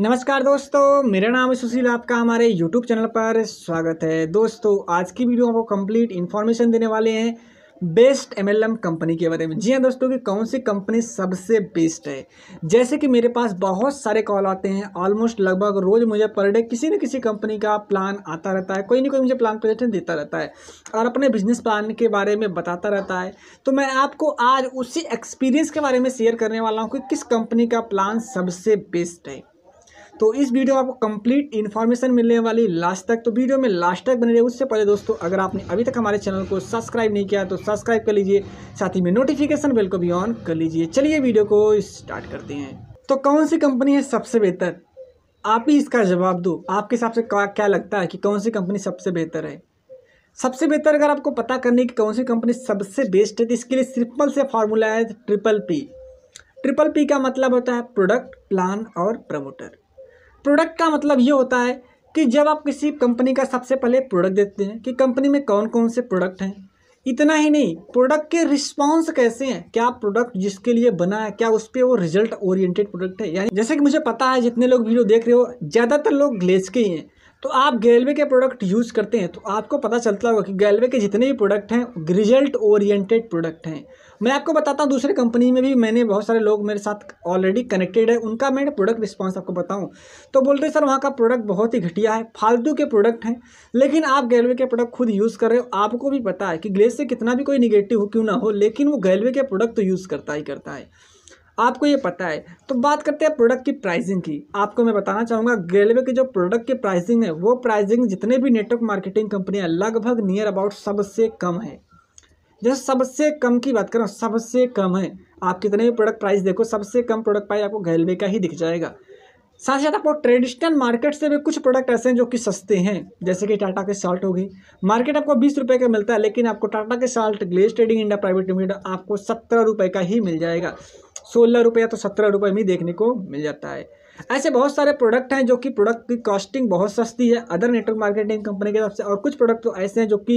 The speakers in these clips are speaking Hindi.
नमस्कार दोस्तों मेरा नाम है सुशील आपका हमारे यूट्यूब चैनल पर स्वागत है दोस्तों आज की वीडियो आपको कंप्लीट इन्फॉर्मेशन देने वाले हैं बेस्ट एमएलएम कंपनी के बारे में जी हाँ दोस्तों कि कौन सी कंपनी सबसे बेस्ट है जैसे कि मेरे पास बहुत सारे कॉल आते हैं ऑलमोस्ट लगभग रोज़ मुझे पर डे किसी न किसी कंपनी का प्लान आता रहता है कोई ना कोई मुझे प्लान प्रोजेक्शन देता रहता है और अपने बिजनेस प्लान के बारे में बताता रहता है तो मैं आपको आज उसी एक्सपीरियंस के बारे में शेयर करने वाला हूँ कि किस कंपनी का प्लान सबसे बेस्ट है तो इस वीडियो में आपको कंप्लीट इन्फॉर्मेशन मिलने वाली लास्ट तक तो वीडियो में लास्ट तक बने रहे उससे पहले दोस्तों अगर आपने अभी तक हमारे चैनल को सब्सक्राइब नहीं किया तो सब्सक्राइब कर लीजिए साथ ही में नोटिफिकेशन बिल को भी ऑन कर लीजिए चलिए वीडियो को स्टार्ट करते हैं तो कौन सी कंपनी है सबसे बेहतर आप ही इसका जवाब दो आपके हिसाब से क्या लगता है कि कौन सी कंपनी सबसे बेहतर है सबसे बेहतर अगर आपको पता करने की कौन सी कंपनी सबसे बेस्ट है तो इसके लिए सिंपल से फार्मूला है ट्रिपल पी ट्रिपल पी का मतलब होता है प्रोडक्ट प्लान और प्रमोटर प्रोडक्ट का मतलब ये होता है कि जब आप किसी कंपनी का सबसे पहले प्रोडक्ट देखते हैं कि कंपनी में कौन कौन से प्रोडक्ट हैं इतना ही नहीं प्रोडक्ट के रिस्पांस कैसे हैं क्या प्रोडक्ट जिसके लिए बना है क्या उस पर वो रिजल्ट ओरिएंटेड प्रोडक्ट है यानी जैसे कि मुझे पता है जितने लोग वीडियो देख रहे हो ज़्यादातर लोग ग्लेज के ही हैं तो आप गैलवे के प्रोडक्ट यूज़ करते हैं तो आपको पता चलता होगा कि गैलवे के जितने भी प्रोडक्ट हैं रिजल्ट ओरिएंटेड प्रोडक्ट हैं मैं आपको बताता हूँ दूसरे कंपनी में भी मैंने बहुत सारे लोग मेरे साथ ऑलरेडी कनेक्टेड है उनका मैंने प्रोडक्ट रिस्पॉन्स आपको बताऊँ तो बोलते सर वहाँ का प्रोडक्ट बहुत ही घटिया है फालतू के प्रोडक्ट हैं लेकिन आप गैलवे के प्रोडक्ट खुद यूज़ कर रहे हो आपको भी पता है कि ग्लेस से कितना भी कोई निगेटिव हो क्यों ना हो लेकिन वो गैलवे के प्रोडक्ट तो यूज़ करता ही करता है आपको ये पता है तो बात करते हैं प्रोडक्ट की प्राइसिंग की आपको मैं बताना चाहूँगा गेलवे की जो प्रोडक्ट की प्राइसिंग है वो प्राइसिंग जितने भी नेटवर्क मार्केटिंग कंपनियाँ लगभग नियर अबाउट सबसे कम है जैसे सबसे कम की बात करें सबसे कम है आप कितने भी प्रोडक्ट प्राइस देखो सबसे कम प्रोडक्ट प्राइस आपको गेलवे का ही दिख जाएगा साथ ही साथ आपको ट्रेडिशनल मार्केट से भी कुछ प्रोडक्ट ऐसे हैं जो कि सस्ते हैं जैसे कि टाटा के साल्ट हो गई मार्केट आपको बीस रुपये का मिलता है लेकिन आपको टाटा के salt Glaze trading India private limited आपको सत्रह रुपये का ही मिल जाएगा सोलह रुपये या तो सत्रह रुपये में देखने को मिल जाता है ऐसे बहुत सारे प्रोडक्ट हैं जो कि प्रोडक्ट की कॉस्टिंग बहुत सस्ती है अदर नेटवर्क मार्केटिंग कंपनी की तरफ से और कुछ प्रोडक्ट तो ऐसे हैं जो कि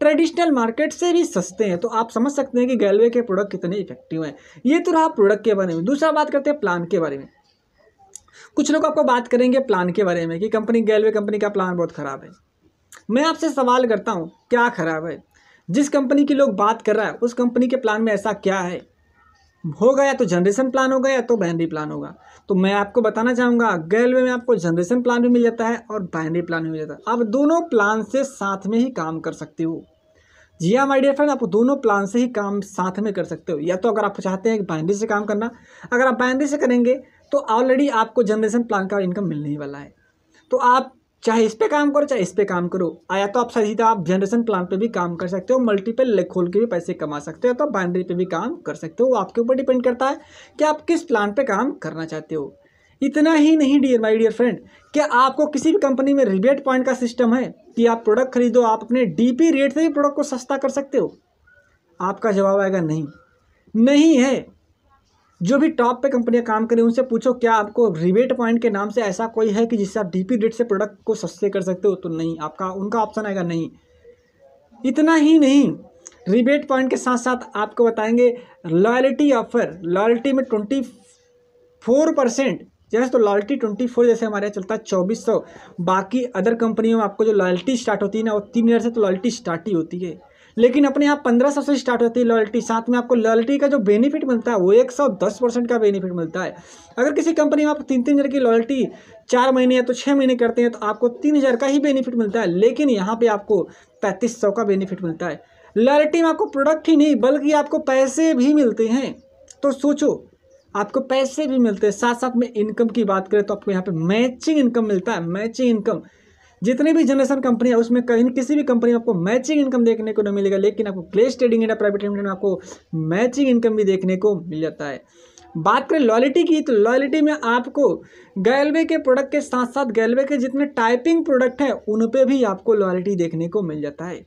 ट्रेडिशनल मार्केट से भी सस्ते हैं तो आप समझ सकते हैं कि गैलवे के प्रोडक्ट कितने इफेक्टिव हैं ये तो रहा प्रोडक्ट के बारे में दूसरा बात करते हैं प्लान के बारे में कुछ लोग आपको बात करेंगे प्लान के बारे में कि कंपनी गैलवे कंपनी का प्लान बहुत ख़राब है मैं आपसे सवाल करता हूँ क्या ख़राब है जिस कंपनी की लोग बात कर रहा है उस कंपनी के प्लान में ऐसा क्या है हो गया तो जनरेशन प्लान हो गया तो बाइनरी प्लान होगा तो मैं आपको बताना चाहूँगा गैलवे में आपको जनरेशन प्लान भी मिल जाता है और बाइनरी प्लान भी मिल जाता है आप दोनों प्लान से साथ में ही काम कर सकते हो जी हाँ माई डियर फ्रेंड आप दोनों प्लान से ही काम साथ में कर सकते हो या तो अगर आप चाहते हैं बाइनरी से काम करना अगर आप बाइनरी से करेंगे तो ऑलरेडी आपको जनरेशन प्लान का इनकम मिलने ही वाला है तो आप चाहे इस पे काम करो चाहे इस पे काम करो आया तो आप सीधा आप जनरेशन प्लान पे भी काम कर सकते हो मल्टीपल ले खोल के भी पैसे कमा सकते हो तो बाइनरी पे भी काम कर सकते हो वो आपके ऊपर डिपेंड करता है कि आप किस प्लान पे काम करना चाहते हो इतना ही नहीं डियर माय डियर फ्रेंड क्या आपको किसी भी कंपनी में रिबेट पॉइंट का सिस्टम है कि आप प्रोडक्ट खरीदो आप अपने डी रेट से भी प्रोडक्ट को सस्ता कर सकते हो आपका जवाब आएगा नहीं नहीं है जो भी टॉप पे कंपनियां काम करें उनसे पूछो क्या आपको रिबेट पॉइंट के नाम से ऐसा कोई है कि जिससे आप डीपी रेट से प्रोडक्ट को सस्ते कर सकते हो तो नहीं आपका उनका ऑप्शन आएगा नहीं इतना ही नहीं रिबेट पॉइंट के साथ साथ आपको बताएंगे लॉयल्टी ऑफर लॉयल्टी में ट्वेंटी फोर परसेंट जैसे तो लॉयल्टी ट्वेंटी फोर जैसे हमारे यहाँ चलता है चौबीस सौ बाकी अदर कंपनियों में आपको जो लॉयल्टी स्टार्ट होती है ना वो तीन ईयर से तो लॉयल्टी स्टार्ट ही होती है लेकिन अपने यहाँ पंद्रह सौ से स्टार्ट होती है लॉयल्टी साथ में आपको लॉयल्टी का जो बेनिफिट मिलता है वो एक सौ दस परसेंट का बेनिफिट मिलता है अगर किसी कंपनी में आप तीन तीन हज़ार की लॉयल्टी चार महीने या तो छः महीने करते हैं तो आपको तीन हज़ार का ही बेनिफिट मिलता है लेकिन यहाँ पर आपको पैंतीस सौ का बेनिफिट मिलता है लॉयल्टी में आपको प्रोडक्ट ही नहीं बल्कि आपको पैसे भी मिलते हैं तो सोचो आपको पैसे भी मिलते हैं साथ साथ में इनकम की बात करें तो आपको यहाँ पर मैचिंग इनकम मिलता है मैचिंग इनकम जितनी भी जनरेशन कंपनी है उसमें कहीं किसी भी कंपनी में आपको मैचिंग इनकम देखने को नहीं मिलेगा लेकिन आपको क्लेश ट्रेडिंग इंडिया प्राइवेट लिमिटेड में आपको मैचिंग इनकम भी देखने को मिल जाता है बात करें लॉयलिटी की तो लॉयलिटी में आपको गैलवे के प्रोडक्ट के साथ साथ गैलवे के जितने टाइपिंग प्रोडक्ट हैं उन पर भी आपको लॉयलिटी देखने को मिल जाता है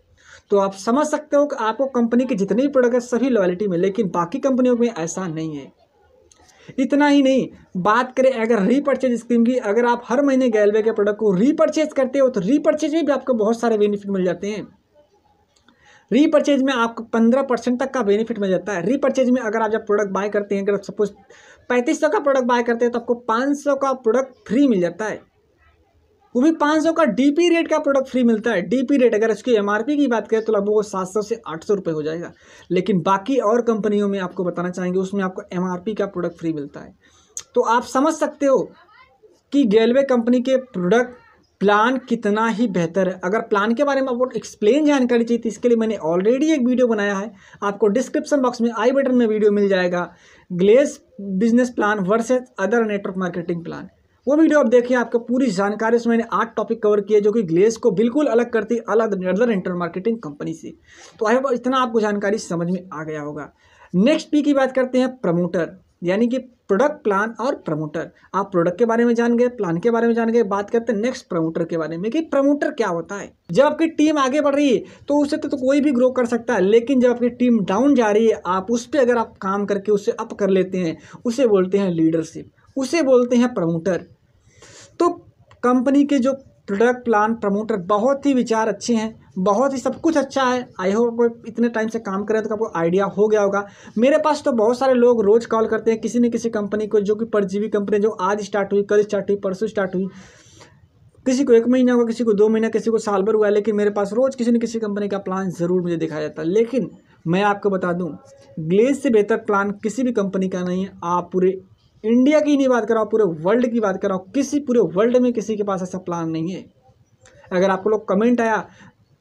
तो आप समझ सकते हो कि आपको कंपनी के जितने भी प्रोडक्ट सभी लॉयलिटी में लेकिन बाकी कंपनियों में ऐसा नहीं है इतना ही नहीं बात करें अगर रीपर्चेज स्कीम की अगर आप हर महीने गैलवे के प्रोडक्ट को रीपर्चेज करते हो तो रीपर्चेज में भी आपको बहुत सारे बेनिफिट मिल जाते हैं रीपर्चेज में आपको पंद्रह परसेंट तक का बेनिफिट मिल जाता है रीपर्चेज में अगर आप जब प्रोडक्ट बाय करते हैं अगर सपोज पैंतीस सौ का प्रोडक्ट बाय करते हैं तो आपको पाँच सौ का प्रोडक्ट फ्री मिल जाता है वो भी पाँच सौ का डीपी रेट का प्रोडक्ट फ्री मिलता है डीपी रेट अगर इसकी एमआरपी की बात करें तो लगभग वो सात सौ से आठ सौ रुपये हो जाएगा लेकिन बाकी और कंपनियों में आपको बताना चाहेंगे उसमें आपको एमआरपी का प्रोडक्ट फ्री मिलता है तो आप समझ सकते हो कि गेलवे कंपनी के प्रोडक्ट प्लान कितना ही बेहतर है अगर प्लान के बारे में आपको एक्सप्लेन जानकारी चाहिए थी तो इसके लिए मैंने ऑलरेडी एक वीडियो बनाया है आपको डिस्क्रिप्शन बॉक्स में आई बटन में वीडियो मिल जाएगा Glaze business plan versus other network marketing plan वो वीडियो आप देखिए आपको पूरी जानकारी उसमें मैंने आठ टॉपिक कवर किए जो कि ग्लेस को बिल्कुल अलग करती अलग नदर इंटर मार्केटिंग कंपनी से तो आई होप इतना आपको जानकारी समझ में आ गया होगा नेक्स्ट पी की बात करते हैं प्रमोटर यानी कि प्रोडक्ट प्लान और प्रमोटर आप प्रोडक्ट के बारे में जान गए प्लान के बारे में जान गए बात करते हैं नेक्स्ट प्रमोटर के बारे में कि प्रमोटर क्या होता है जब आपकी टीम आगे बढ़ रही है तो उससे तो, तो कोई भी ग्रो कर सकता है लेकिन जब आपकी टीम डाउन जा रही है आप उस पर अगर आप काम करके उसे अप कर लेते हैं उसे बोलते हैं लीडरशिप उसे बोलते हैं प्रमोटर तो कंपनी के जो प्रोडक्ट प्लान प्रमोटर बहुत ही विचार अच्छे हैं बहुत ही सब कुछ अच्छा है आई होप आपको इतने टाइम से काम करें तो आपको आइडिया हो गया होगा मेरे पास तो बहुत सारे लोग रोज़ कॉल करते हैं किसी न किसी कंपनी को जो कि परजीवी कंपनी जो आज स्टार्ट हुई कल स्टार्ट हुई परसों स्टार्ट हुई किसी को एक महीना हुआ किसी को दो महीना किसी को साल भर हुआ लेकिन मेरे पास रोज़ किसी न किसी कंपनी का प्लान ज़रूर मुझे दिखाया जाता है लेकिन मैं आपको बता दूं ग्लेज से बेहतर प्लान किसी भी कंपनी का नहीं है आप पूरे इंडिया की नहीं बात कर रहा हूँ पूरे वर्ल्ड की बात कर रहा हूँ किसी पूरे वर्ल्ड में किसी के पास ऐसा प्लान नहीं है अगर आपको लोग कमेंट आया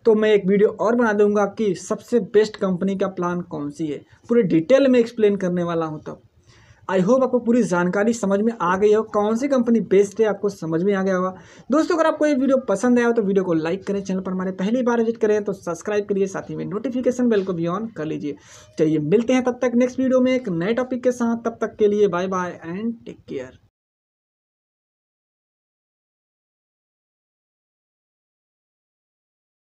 तो मैं एक वीडियो और बना दूंगा कि सबसे बेस्ट कंपनी का प्लान कौन सी है पूरे डिटेल में एक्सप्लेन करने वाला हूँ तब आई होप आपको पूरी जानकारी समझ में आ गई हो कौन सी कंपनी बेस्ट है आपको समझ में आ गया होगा दोस्तों अगर आपको ये वीडियो पसंद आया हो तो वीडियो को लाइक करें चैनल पर हमारे पहली बार विजिट करें तो सब्सक्राइब करिए साथ ही में नोटिफिकेशन बेल को भी ऑन कर लीजिए चलिए मिलते हैं तब तक नेक्स्ट वीडियो में एक नए टॉपिक के साथ तब तक के लिए bye bye and take care